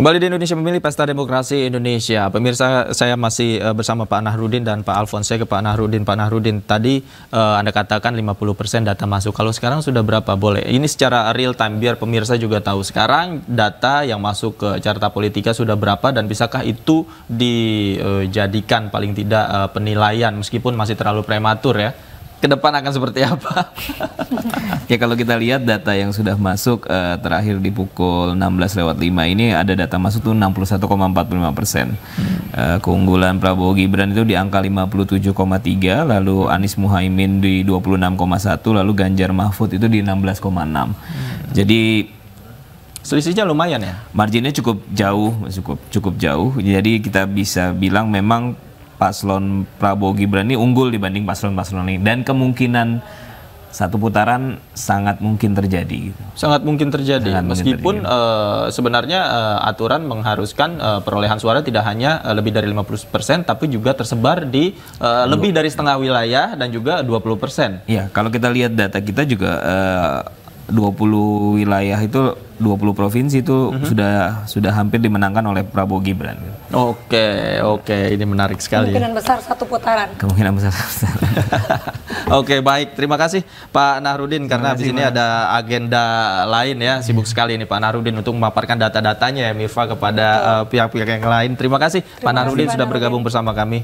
Kembali di Indonesia Memilih Pesta Demokrasi Indonesia. Pemirsa, saya masih eh, bersama Pak Nahrudin dan Pak Alfonse ke Pak Nahrudin. Pak Nahrudin, tadi uh, Anda katakan 50% data masuk. Kalau sekarang sudah berapa? Boleh. Ini secara real time, biar pemirsa juga tahu. Sekarang data yang masuk ke carta politika sudah berapa dan bisakah itu dijadikan eh, paling tidak penilaian meskipun masih terlalu prematur ya? ke depan akan seperti apa? ya kalau kita lihat data yang sudah masuk uh, terakhir di pukul 16 lewat 5 ini ada data masuk tuh 61,45 persen. Hmm. Uh, keunggulan Prabowo Gibran itu di angka 57,3, lalu Anies Muhaimin di 26,1, lalu Ganjar Mahfud itu di 16,6. Hmm. Jadi Selisihnya lumayan ya. Marginnya cukup jauh, cukup cukup jauh. Jadi kita bisa bilang memang paslon Prabowo Gibran ini unggul dibanding paslon-paslon ini dan kemungkinan satu putaran sangat mungkin terjadi. Gitu. Sangat mungkin terjadi, sangat meskipun terjadi. Uh, sebenarnya uh, aturan mengharuskan uh, perolehan suara tidak hanya uh, lebih dari 50 tapi juga tersebar di uh, lebih dari setengah wilayah dan juga 20 persen. Ya, kalau kita lihat data kita juga uh, 20 wilayah itu 20 provinsi itu mm-hmm. sudah sudah hampir dimenangkan oleh Prabowo Gibran. Oke, oke, ini menarik sekali. Ya. Kemungkinan besar satu putaran. Kemungkinan besar satu oke, baik. Terima kasih Pak Nahrudin karena di sini ada agenda lain ya. Sibuk yeah. sekali ini Pak Nahrudin untuk memaparkan data-datanya ya Mifa kepada eh, pihak-pihak uh, yang lain. Terima kasih Terima Pak Nahrudin sudah bergabung bersama kami.